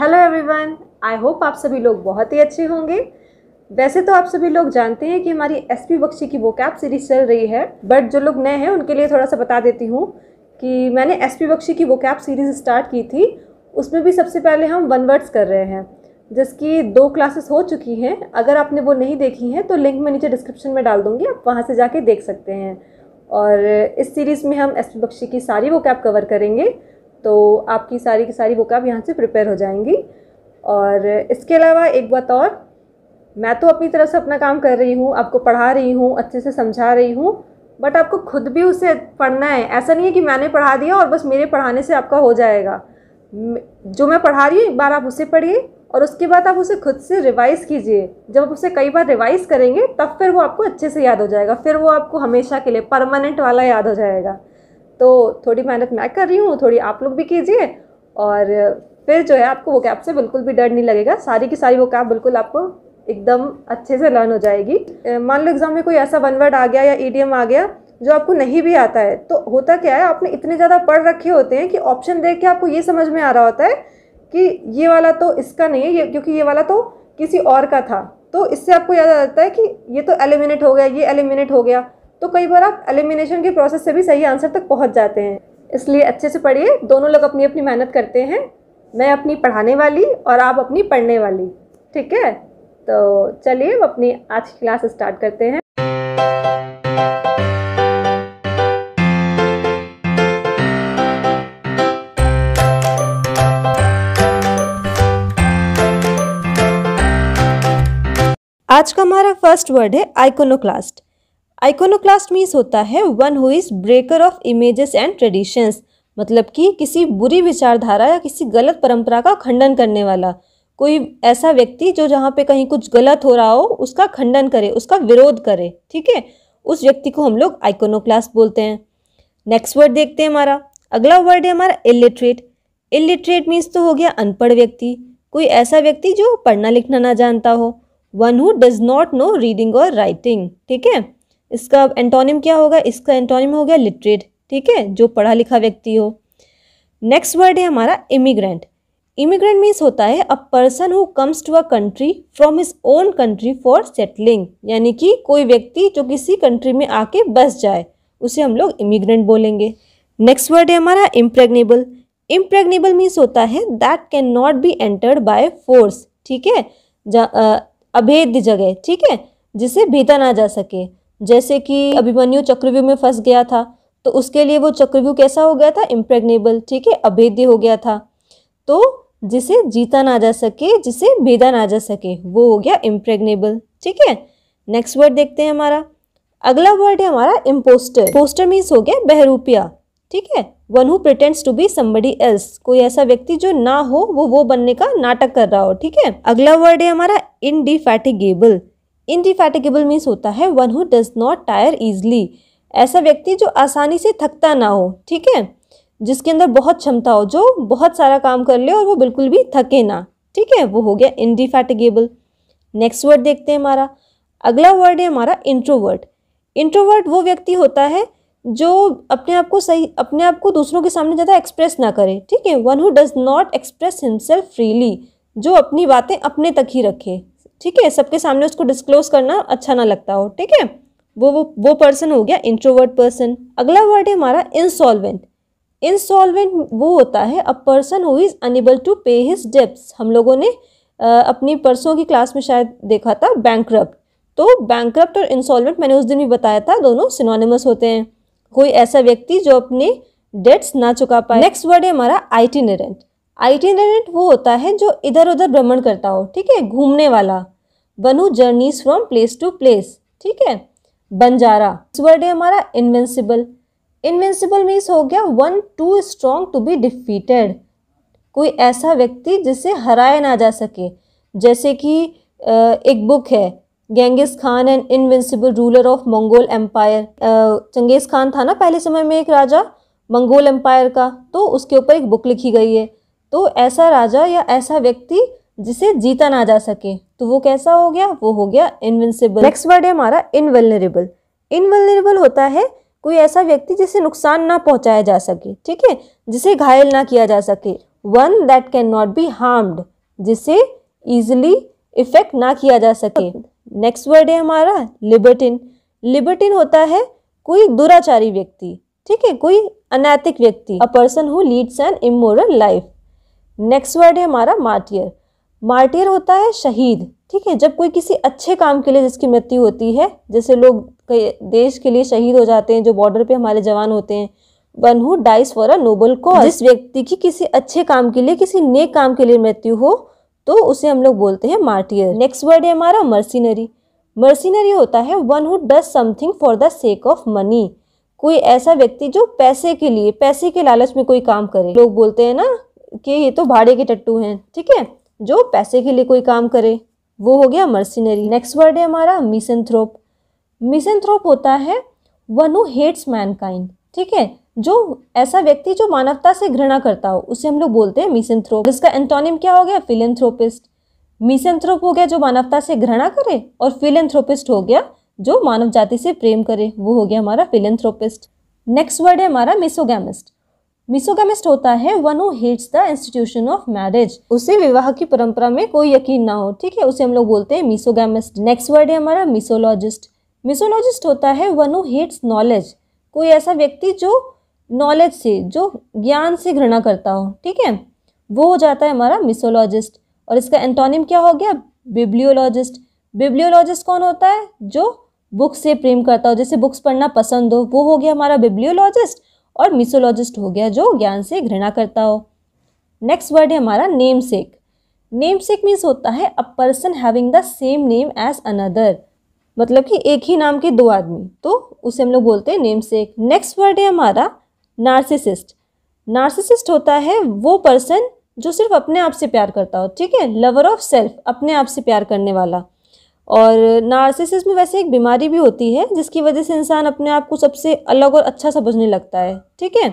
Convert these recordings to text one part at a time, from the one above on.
hello everyone I hope आप सभी लोग बहुत ही अच्छे होंगे वैसे तो आप सभी लोग जानते हैं कि हमारी एस पी बख्शी की वो कैब सीरीज चल रही है बट जो लोग नए हैं उनके लिए थोड़ा सा बता देती हूँ कि मैंने एस पी बख्शी की वो कैब सीरीज़ स्टार्ट की थी उसमें भी सबसे पहले हम वन वर्ड्स कर रहे हैं जिसकी दो क्लासेस हो चुकी हैं अगर आपने वो नहीं देखी हैं तो लिंक मैं नीचे डिस्क्रिप्शन में डाल दूँगी आप वहाँ से जाके देख सकते हैं और इस सीरीज़ में हम एस पी बख्शी की सारी वो कैब कवर करेंगे तो आपकी सारी की सारी बुक आप यहाँ से प्रिपेयर हो जाएंगी और इसके अलावा एक बात और मैं तो अपनी तरफ से अपना काम कर रही हूँ आपको पढ़ा रही हूँ अच्छे से समझा रही हूँ बट आपको खुद भी उसे पढ़ना है ऐसा नहीं है कि मैंने पढ़ा दिया और बस मेरे पढ़ाने से आपका हो जाएगा जो मैं पढ़ा रही हूँ एक बार आप उसे पढ़िए और उसके बाद आप उसे खुद से रिवाइज़ कीजिए जब आप उसे कई बार रिवाइज़ करेंगे तब फिर वो आपको अच्छे से याद हो जाएगा फिर वो आपको हमेशा के लिए परमानेंट वाला याद हो जाएगा तो थोड़ी मेहनत मैं कर रही हूँ थोड़ी आप लोग भी कीजिए और फिर जो है आपको वो कैब से बिल्कुल भी डर नहीं लगेगा सारी की सारी वो कैब बिल्कुल आपको एकदम अच्छे से लर्न हो जाएगी मान लो एग्ज़ाम में कोई ऐसा वन वर्ड आ गया या ई आ गया जो आपको नहीं भी आता है तो होता क्या है आपने इतने ज़्यादा पढ़ रखे होते हैं कि ऑप्शन देख के आपको ये समझ में आ रहा होता है कि ये वाला तो इसका नहीं है ये क्योंकि ये वाला तो किसी और का था तो इससे आपको याद आ जाता है कि ये तो एलिमिनेट हो गया ये एलिमिनेट हो गया तो कई बार आप एलिमिनेशन के प्रोसेस से भी सही आंसर तक पहुँच जाते हैं इसलिए अच्छे से पढ़िए दोनों लोग अपनी अपनी मेहनत करते हैं मैं अपनी पढ़ाने वाली और आप अपनी पढ़ने वाली ठीक है तो चलिए अब अपनी आज की क्लास स्टार्ट करते हैं आज का हमारा फर्स्ट वर्ड है आइकोनोक्लास्ट आइकोनोक्लास्ट मीन्स होता है one who is breaker of images and traditions मतलब कि किसी बुरी विचारधारा या किसी गलत परंपरा का खंडन करने वाला कोई ऐसा व्यक्ति जो जहाँ पे कहीं कुछ गलत हो रहा हो उसका खंडन करे उसका विरोध करे ठीक है उस व्यक्ति को हम लोग आइकोनोक्लास्ट बोलते हैं नेक्स्ट वर्ड देखते हैं हमारा अगला वर्ड है हमारा इलिटरेट इलिटरेट मीन्स तो हो गया अनपढ़ व्यक्ति कोई ऐसा व्यक्ति जो पढ़ना लिखना ना जानता हो one who does not know reading और राइटिंग ठीक है इसका एंटोनिम क्या होगा इसका एंटोनिम हो गया लिटरेट ठीक है जो पढ़ा लिखा व्यक्ति हो नेक्स्ट वर्ड है हमारा इमिग्रेंट इमिग्रेंट मीन्स होता है a person who comes to a country from his own country for settling यानी कि कोई व्यक्ति जो किसी कंट्री में आके बस जाए उसे हम लोग इमिग्रेंट बोलेंगे नेक्स्ट वर्ड है हमारा इम्प्रेग्नेबल इम्प्रेग्नेबल मीन्स होता है that cannot be entered by force ठीक है अभेद्य जगह ठीक है जिसे भीता ना जा सके जैसे कि अभिमन्यु चक्रव्यूह में फंस गया था तो उसके लिए वो चक्रव्यूह कैसा हो गया था इम्प्रेग्नेबल ठीक है अभेद्य हो गया था तो जिसे जीता ना जा सके जिसे भेदा ना जा सके वो हो गया इम्प्रेग्नेबल ठीक है नेक्स्ट वर्ड देखते हैं हमारा अगला वर्ड है हमारा इम्पोस्टर पोस्टर मीन्स हो गया बहरूपिया ठीक है one who pretends to be somebody else कोई ऐसा व्यक्ति जो ना हो वो वो बनने का नाटक कर रहा हो ठीक है अगला वर्ड है हमारा इनडिफेटिगेबल इनडिफेटिकेबल मीन्स होता है one who does not tire easily ऐसा व्यक्ति जो आसानी से थकता ना हो ठीक है जिसके अंदर बहुत क्षमता हो जो बहुत सारा काम कर ले और वो बिल्कुल भी थके ना ठीक है वो हो गया इनडिफेटिगेबल नेक्स्ट वर्ड देखते हैं हमारा अगला वर्ड है हमारा इंट्रोवर्ट इंट्रोवर्ट वो व्यक्ति होता है जो अपने आप को सही अपने आप को दूसरों के सामने ज़्यादा एक्सप्रेस ना करे ठीक है one who does not express himself freely जो अपनी बातें अपने तक ही रखे ठीक है सबके सामने उसको डिस्क्लोज करना अच्छा ना लगता हो ठीक है वो वो वो पर्सन हो गया इंट्रोवर्ट पर्सन अगला वर्ड है हमारा इंसॉल्वेंट इंसॉल्वेंट वो होता है a person who is unable to pay his debts हम लोगों ने आ, अपनी परसों की क्लास में शायद देखा था बैंक तो बैंक और इंसॉल्वेंट मैंने उस दिन भी बताया था दोनों सिनोनिमस होते हैं कोई ऐसा व्यक्ति जो अपने डेट्स ना चुका पाए नेक्स्ट वर्ड है हमारा आइटिनरेंट आइटिनरेंट वो होता है जो इधर उधर भ्रमण करता हो ठीक है घूमने वाला बनू journeys from place to place ठीक है बंजारा वर्ड है हमारा इन्वेंसिबल इन्वेंसिबल मीन्स हो गया one too strong to be defeated कोई ऐसा व्यक्ति जिसे हराया ना जा सके जैसे कि एक बुक है Genghis Khan and invincible ruler of Mongol Empire चंगेज़ खान था ना पहले समय में एक राजा मंगोल एम्पायर का तो उसके ऊपर एक बुक लिखी गई है तो ऐसा राजा या ऐसा व्यक्ति जिसे जीता ना जा सके तो वो कैसा हो गया वो हो गया इनविंसिबल नेक्स्ट वर्ड है हमारा इनवेलरेबल इनवेलरेबल होता है कोई ऐसा व्यक्ति जिसे नुकसान ना पहुंचाया जा सके ठीक है जिसे घायल ना किया जा सके one that cannot be harmed जिसे ईजिली इफेक्ट ना किया जा सके नेक्स्ट वर्ड है हमारा लिबर्टिन लिबर्टिन होता है कोई दुराचारी व्यक्ति ठीक है कोई अनैतिक व्यक्ति a person who leads an immoral life next word है हमारा मार्टियर मार्टियर होता है शहीद ठीक है जब कोई किसी अच्छे काम के लिए जिसकी मृत्यु होती है जैसे लोग देश के लिए शहीद हो जाते हैं जो बॉर्डर पे हमारे जवान होते हैं one who dies for a noble cause जिस व्यक्ति की किसी अच्छे काम के लिए किसी नेक काम के लिए मृत्यु हो तो उसे हम लोग बोलते हैं मार्टियर नेक्स्ट वर्ड है हमारा मर्सिनरी मर्सिनरी होता है one who does something for the sake of money कोई ऐसा व्यक्ति जो पैसे के लिए पैसे के लालच में कोई काम करे लोग बोलते हैं ना कि ये तो भाड़े के टट्टू हैं ठीक है जो पैसे के लिए कोई काम करे वो हो गया मर्सिनरी नेक्स्ट वर्ड है हमारा मिसेंथ्रोप मिसेंथ्रोप होता है वन हु हेट्स मैनकाइंड ठीक है जो ऐसा व्यक्ति जो मानवता से घृणा करता हो उसे हम लोग बोलते हैं मिसेंथ्रोप इसका एंटोनिम क्या हो गया फिलेंथ्रोपिस्ट मिसेंथ्रोप हो गया जो मानवता से घृणा करे और फिलेंथ्रोपिस्ट हो गया जो मानव जाति से प्रेम करे वो हो गया हमारा फिलेंथ्रोपिस्ट नेक्स्ट वर्ड है हमारा मिसोगेमिस्ट मिसोगेमिस्ट होता है one who hates the institution of marriage उसे विवाह की परंपरा में कोई यकीन ना हो ठीक है उसे हम लोग बोलते हैं मिसोगेमिस्ट नेक्स्ट वर्ड है हमारा मिसोलॉजिस्ट मिसोलॉजिस्ट होता है वन हु हेट्स नॉलेज कोई ऐसा व्यक्ति जो नॉलेज से जो ज्ञान से घृणा करता हो ठीक है वो हो जाता है हमारा मिसोलॉजिस्ट और इसका एंटोनिम क्या हो गया बिब्लियोलॉजिस्ट बिब्लियोलॉजिस्ट कौन होता है जो बुक से प्रेम करता हो जैसे बुक्स पढ़ना पसंद हो वो हो गया हमारा बिब्लियोलॉजिस्ट और मिसोलॉजिस्ट हो गया जो ज्ञान से घृणा करता हो नेक्स्ट वर्ड है हमारा namesake namesake means होता है a person having the same name as another मतलब कि एक ही नाम के दो आदमी तो उसे हम लोग बोलते हैं नेम सेक नेक्स्ट वर्ड है हमारा नार्सिसिस्ट नार्सिसिस्ट होता है वो पर्सन जो सिर्फ अपने आप से प्यार करता हो ठीक है लवर ऑफ सेल्फ अपने आप से प्यार करने वाला और नार्सिसिस में वैसे एक बीमारी भी होती है जिसकी वजह से इंसान अपने आप को सबसे अलग और अच्छा समझने लगता है ठीक है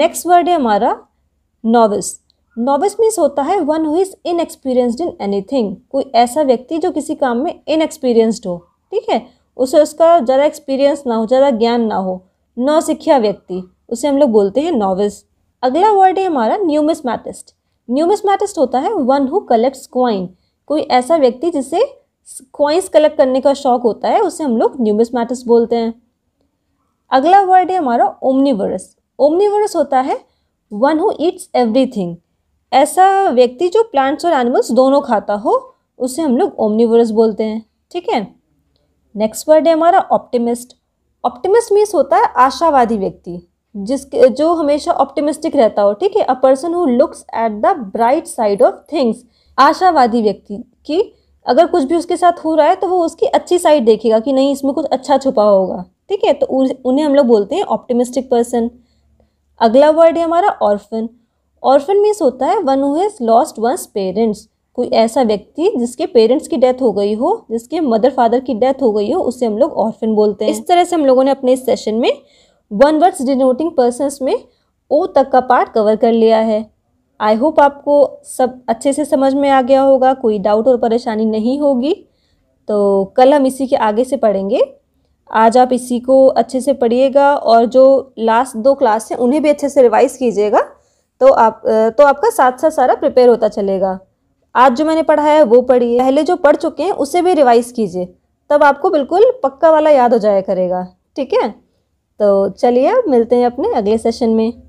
नेक्स्ट वर्ड है हमारा नॉविस नॉविस मीन्स होता है one who is inexperienced in anything कोई ऐसा व्यक्ति जो किसी काम में इनएक्सपीरियंसड हो ठीक है उसे उसका ज़्यादा एक्सपीरियंस ना हो ज़्यादा ज्ञान ना हो नौ सिक्ख्या व्यक्ति उसे हम लोग बोलते हैं नॉविस अगला वर्ड है हमारा न्यूमिसमैटिस्ट न्यूमिसमैटिस्ट होता है वन हु कलेक्ट्स क्वाइन कोई ऐसा व्यक्ति जिसे कॉइंस कलेक्ट करने का शौक होता है उसे हम लोग न्यूमिस्मैटिस बोलते हैं अगला वर्ड है हमारा ओमनीवरस ओमनीवरस होता है वन हु ईट्स एवरीथिंग ऐसा व्यक्ति जो प्लांट्स और एनिमल्स दोनों खाता हो उसे हम लोग ओमनीवरस बोलते हैं ठीक है नेक्स्ट वर्ड है हमारा ऑप्टिमिस्ट ऑप्टिमिस्ट मीन्स होता है आशावादी व्यक्ति जिसके जो हमेशा ऑप्टिमिस्टिक रहता हो ठीक है a person who looks at the bright side of things आशावादी व्यक्ति की अगर कुछ भी उसके साथ हो रहा है तो वो उसकी अच्छी साइड देखेगा कि नहीं इसमें कुछ अच्छा छुपा होगा ठीक है तो उन्हें हम लोग बोलते हैं ऑप्टिमिस्टिक पर्सन अगला वर्ड है हमारा ऑर्फन ऑर्फन मीन्स होता है one who lost one's parents कोई ऐसा व्यक्ति जिसके पेरेंट्स की डेथ हो गई हो जिसके मदर फादर की डेथ हो गई हो उसे हम लोग ऑर्फन बोलते हैं इस तरह से हम लोगों ने अपने इस सेशन में वन वर्ड्स डिनोटिंग पर्सनस में ओ तक का पार्ट कवर कर लिया है आई होप आपको सब अच्छे से समझ में आ गया होगा कोई डाउट और परेशानी नहीं होगी तो कल हम इसी के आगे से पढ़ेंगे आज आप इसी को अच्छे से पढ़िएगा और जो लास्ट दो क्लास हैं उन्हें भी अच्छे से रिवाइज कीजिएगा तो आप तो आपका साथ साथ सारा प्रिपेयर होता चलेगा आज जो मैंने पढ़ाया है वो पढ़िए पहले जो पढ़ चुके हैं उसे भी रिवाइज कीजिए तब आपको बिल्कुल पक्का वाला याद हो जाया करेगा ठीक है तो चलिए मिलते हैं अपने अगले सेशन में